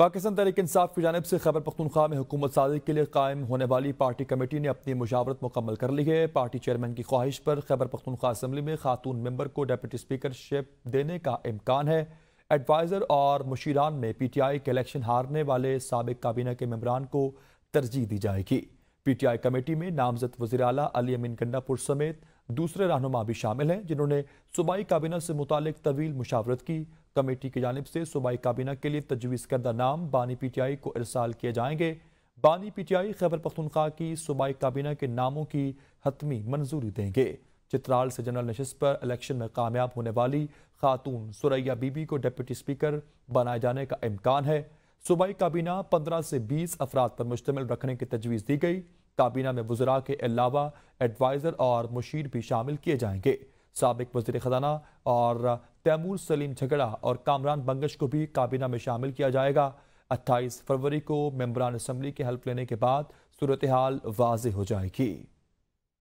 पाकिस्तान तहरीक इंसाफ की जानब से खैबर पख्तनख्वा में हुकूमत साजी के लिए कायम होने वाली पार्टी कमेटी ने अपनी मुशावरत मुकम्मल कर ली है पार्टी चेयरमैन की ख्वाहिश पर खैबर पख्तनख्वा असम्बली में खातून मेंबर को डेप्यूटी स्पीकरशिप देने का इम्कान है एडवाइज़र और मुशीरान में पी टी आई के इलेक्शन हारने वाले सबक काबीना के मम्बरान को तरजीह दी जाएगी पी टी आई कमेटी में नामजद वजी अल अली अमीन गंडापुर समेत दूसरे रहनुमा भी शामिल हैं जिन्होंने सूबाई काबीना से मुतल तवील मुशावरत की कमेटी की जानब से सूबाई काबीना के लिए तजवीज़ करदा नाम बानी पी टी आई को इरसाल किए जाएंगे बानी P T I Khyber Pakhtunkhwa की सूबाई काबीना के नामों की हतमी मंजूरी देंगे चित्राल से जनरल नशस्त पर इलेक्शन में कामयाब होने वाली खातून सुरैया बीबी को डिप्टी स्पीकर बनाए जाने का इम्कान है सूबाई काबीना पंद्रह से बीस अफराद पर मुश्तमिल रखने की तजवीज़ दी गई काबीना में वजरा के अलावा एडवाइज़र और मुशीर भी शामिल किए जाएंगे सबक वजी खजाना और तैमूर सलीम झगड़ा और कामरान बंगश को भी काबीना में शामिल किया जाएगा अट्ठाईस फरवरी को मेम्बरान असम्बली के हल्फ लेने के बाद सूरत हाल वाज हो जाएगी